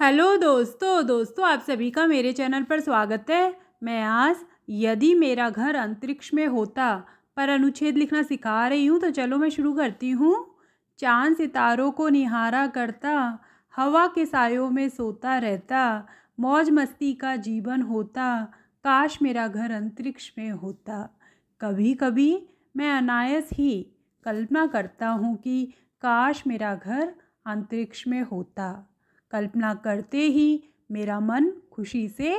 hello दोस्तों दोस्तों आप सभी का मेरे चैनल पर स्वागत है मैं आज यदि मेरा घर अंतरिक्ष में होता पर अनुच्छेद लिखना सिखा रही हूँ तो चलो मैं शुरू करती हूँ चांद सितारों को निहारा करता हवा के सायों में सोता रहता मौज मस्ती का जीवन होता काश मेरा घर अंतरिक्ष में होता कभी कभी मैं अनायस ही कल्पना करता हूँ कि काश मेरा घर अंतरिक्ष में होता कल्पना करते ही मेरा मन खुशी से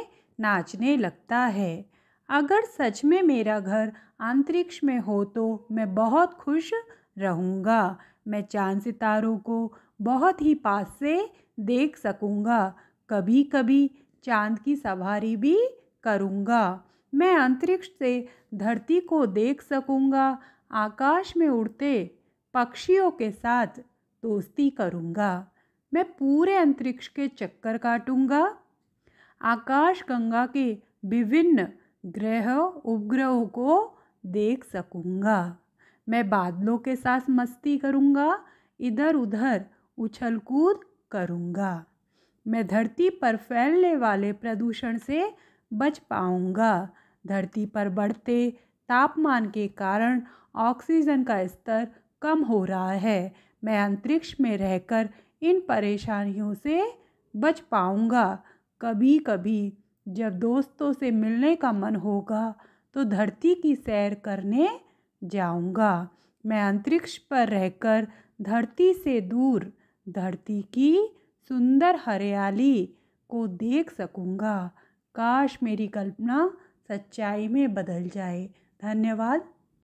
नाचने लगता है अगर सच में मेरा घर अंतरिक्ष में हो तो मैं बहुत खुश रहूँगा मैं चांद सितारों को बहुत ही पास से देख सकूँगा कभी कभी चांद की सवारी भी करूँगा मैं अंतरिक्ष से धरती को देख सकूँगा आकाश में उड़ते पक्षियों के साथ दोस्ती करूँगा मैं पूरे अंतरिक्ष के चक्कर काटूंगा आकाश गंगा के विभिन्न ग्रह उपग्रहों को देख सकूंगा मैं बादलों के साथ मस्ती करूंगा इधर उधर उछल कूद करूंगा मैं धरती पर फैलने वाले प्रदूषण से बच पाऊंगा धरती पर बढ़ते तापमान के कारण ऑक्सीजन का स्तर कम हो रहा है मैं अंतरिक्ष में रहकर इन परेशानियों से बच पाऊँगा कभी कभी जब दोस्तों से मिलने का मन होगा तो धरती की सैर करने जाऊंगा मैं अंतरिक्ष पर रहकर धरती से दूर धरती की सुंदर हरियाली को देख सकूंगा काश मेरी कल्पना सच्चाई में बदल जाए धन्यवाद